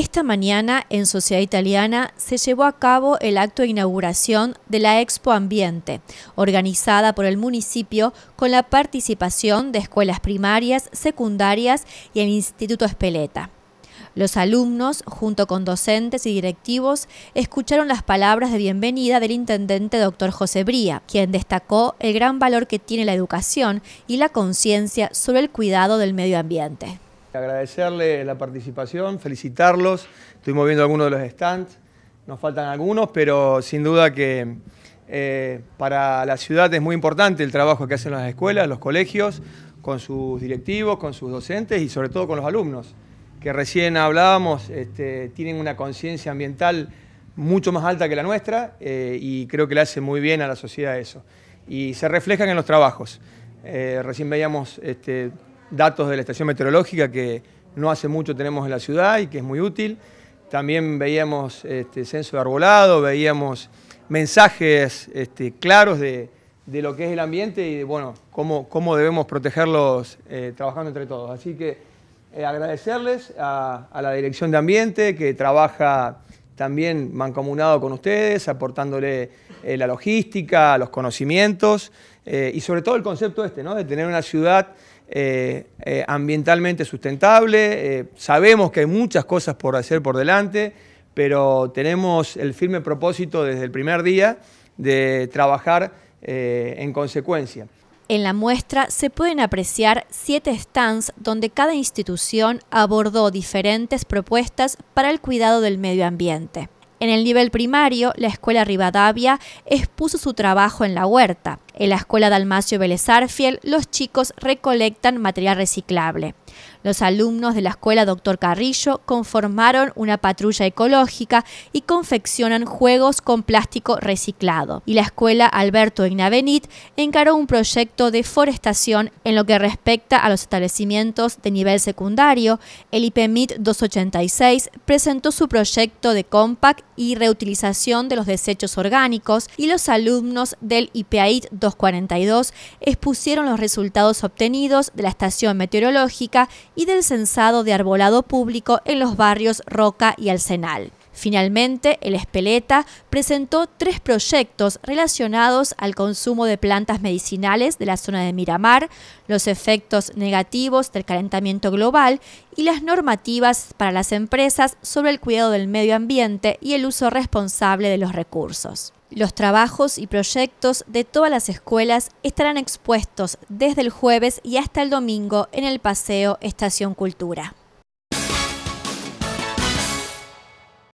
Esta mañana, en Sociedad Italiana, se llevó a cabo el acto de inauguración de la Expo Ambiente, organizada por el municipio con la participación de escuelas primarias, secundarias y el Instituto Espeleta. Los alumnos, junto con docentes y directivos, escucharon las palabras de bienvenida del intendente doctor José Bría, quien destacó el gran valor que tiene la educación y la conciencia sobre el cuidado del medio ambiente. Agradecerle la participación, felicitarlos. Estuvimos viendo algunos de los stands, nos faltan algunos, pero sin duda que eh, para la ciudad es muy importante el trabajo que hacen las escuelas, los colegios, con sus directivos, con sus docentes y sobre todo con los alumnos, que recién hablábamos, este, tienen una conciencia ambiental mucho más alta que la nuestra eh, y creo que le hace muy bien a la sociedad eso. Y se reflejan en los trabajos. Eh, recién veíamos este, datos de la estación meteorológica que no hace mucho tenemos en la ciudad y que es muy útil. También veíamos este, censo de arbolado, veíamos mensajes este, claros de, de, lo que es el ambiente y de bueno, cómo, debemos protegerlos eh, trabajando entre todos. Así que eh, agradecerles a, la Dirección de Ambiente que trabaja también mancomunado con ustedes, aportándole eh, la logística, los conocimientos y sobre todo el concepto este, ¿no? de tener una ciudad eh, eh, ambientalmente sustentable. Eh, sabemos que hay muchas cosas por hacer por delante, pero tenemos el firme propósito desde el primer día de trabajar en consecuencia. En la muestra se pueden apreciar siete stands donde cada institución abordó diferentes propuestas para el cuidado del medio ambiente. En el nivel primario, la Escuela Rivadavia expuso su trabajo en la huerta, en la escuela Dalmacio Vélez los chicos recolectan material reciclable. Los alumnos de la escuela Doctor Carrillo conformaron una patrulla ecológica y confeccionan juegos con plástico reciclado. Y la escuela Alberto Ignavenit encaró un proyecto de forestación en lo que respecta a los establecimientos de nivel secundario. El IPMIT 286 presentó su proyecto de compact y reutilización de los desechos orgánicos y los alumnos del IPAIT 286 42 expusieron los resultados obtenidos de la estación meteorológica y del censado de arbolado público en los barrios Roca y Alcenal. Finalmente, el Espeleta presentó tres proyectos relacionados al consumo de plantas medicinales de la zona de Miramar, los efectos negativos del calentamiento global y las normativas para las empresas sobre el cuidado del medio ambiente y el uso responsable de los recursos. Los trabajos y proyectos de todas las escuelas estarán expuestos desde el jueves y hasta el domingo en el Paseo Estación Cultura.